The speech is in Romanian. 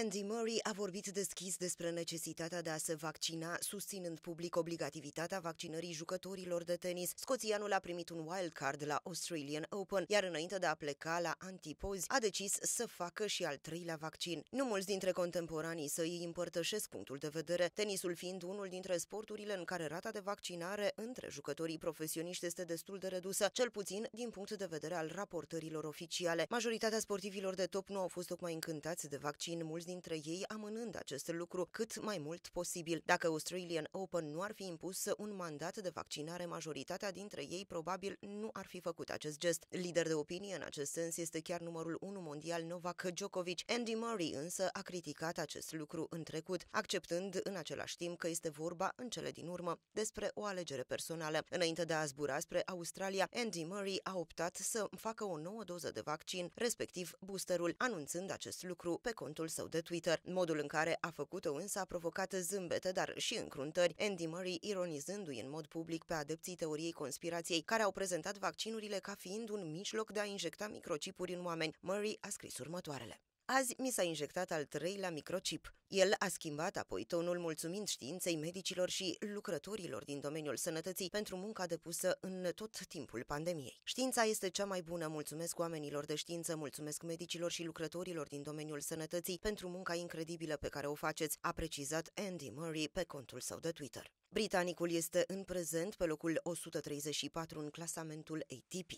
Andy Murray a vorbit deschis despre necesitatea de a se vaccina, susținând public obligativitatea vaccinării jucătorilor de tenis. Scoțianul a primit un wildcard la Australian Open, iar înainte de a pleca la antipozi, a decis să facă și al treilea vaccin. Nu mulți dintre contemporanii săi împărtășesc punctul de vedere, tenisul fiind unul dintre sporturile în care rata de vaccinare între jucătorii profesioniști este destul de redusă, cel puțin din punct de vedere al raportărilor oficiale. Majoritatea sportivilor de top nu au fost tocmai încântați de vaccin, mulți mulți dintre ei amânând acest lucru cât mai mult posibil. Dacă Australian Open nu ar fi impus un mandat de vaccinare, majoritatea dintre ei probabil nu ar fi făcut acest gest. Lider de opinie în acest sens este chiar numărul 1 mondial Novak Djokovic. Andy Murray însă a criticat acest lucru în trecut, acceptând în același timp că este vorba în cele din urmă despre o alegere personală. Înainte de a zbura spre Australia, Andy Murray a optat să facă o nouă doză de vaccin, respectiv boosterul, anunțând acest lucru pe contul său de Twitter. Modul în care a făcut-o însă a provocat zâmbete, dar și încruntări, Andy Murray ironizându-i în mod public pe adepții teoriei conspirației, care au prezentat vaccinurile ca fiind un mijloc de a injecta microcipuri în oameni. Murray a scris următoarele. Azi mi s-a injectat al treilea microchip. El a schimbat apoi tonul mulțumind științei medicilor și lucrătorilor din domeniul sănătății pentru munca depusă în tot timpul pandemiei. Știința este cea mai bună, mulțumesc oamenilor de știință, mulțumesc medicilor și lucrătorilor din domeniul sănătății pentru munca incredibilă pe care o faceți, a precizat Andy Murray pe contul său de Twitter. Britanicul este în prezent pe locul 134 în clasamentul ATP.